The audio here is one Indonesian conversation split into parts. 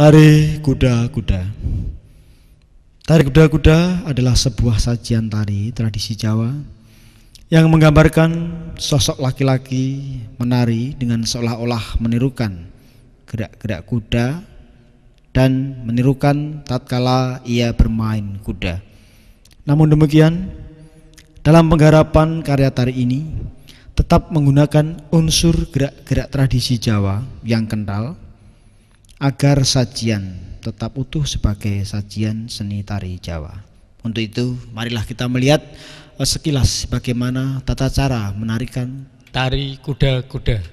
Tari kuda-kuda Tari kuda-kuda adalah sebuah sajian tari tradisi Jawa yang menggambarkan sosok laki-laki menari dengan seolah-olah menirukan gerak-gerak kuda dan menirukan tatkala ia bermain kuda. Namun demikian, dalam penggarapan karya tari ini tetap menggunakan unsur gerak-gerak tradisi Jawa yang kental agar sajian tetap utuh sebagai sajian seni tari Jawa. Untuk itu, marilah kita melihat eh, sekilas bagaimana tata cara menarikan tari kuda-kuda.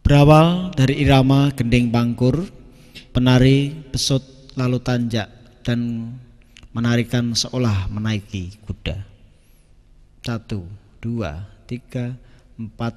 Berawal dari irama gending bangkur, penari pesut lalu tanjak dan menarikan seolah menaiki kuda. Satu, dua, tiga, empat,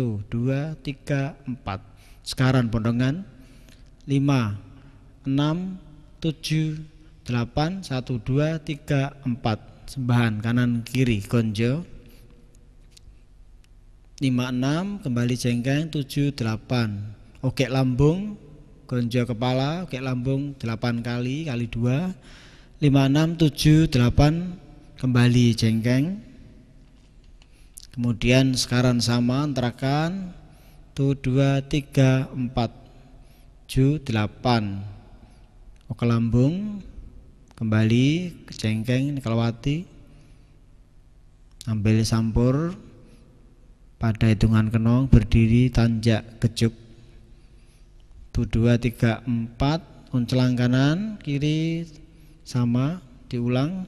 Satu, dua, tiga, empat. Sekarang pondongan. Lima, enam, tujuh, delapan, satu, dua, tiga, empat. Sembahan kanan kiri gonjo. Lima, enam, kembali jengkeng, tujuh, delapan. Oke lambung, gonjo kepala, oke lambung delapan kali, kali dua. Lima, enam, tujuh, delapan, kembali jengkeng kemudian sekarang sama antarakan tu dua tiga empat tu delapan oke lambung kembali ke cengkeng kelewati ambil sampur pada hitungan kenong berdiri tanjak kejuk tu dua tiga empat uncelang kanan kiri sama diulang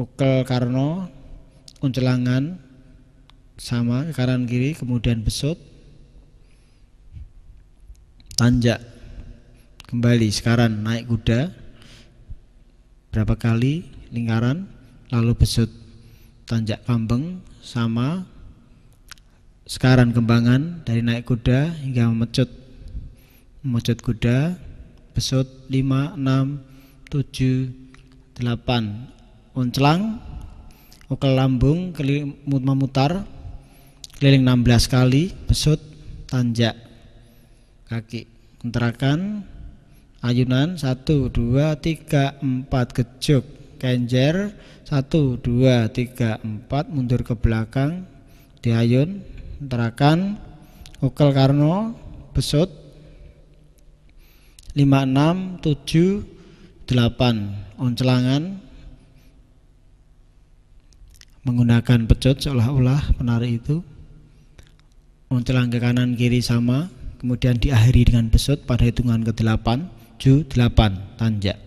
ukel karno uncelangan sama ke kanan kiri kemudian besut tanjak kembali sekarang naik kuda berapa kali lingkaran lalu besut tanjak kambeng sama sekarang kembangan dari naik kuda hingga memecut memecut kuda besut 5 6 7 8 uncelang ukel lambung memutar keliling 16 kali besut tanjak kaki kenterakan ayunan 1 2 3 4 gejuk kenjer 1 2 3 4 mundur ke belakang diayun kenterakan ukel karno besut 5 6 7 8 oncelangan menggunakan pecut seolah-olah penari itu Muncelang ke kanan kiri sama kemudian diakhiri dengan besut pada hitungan ke delapan ju delapan tanjak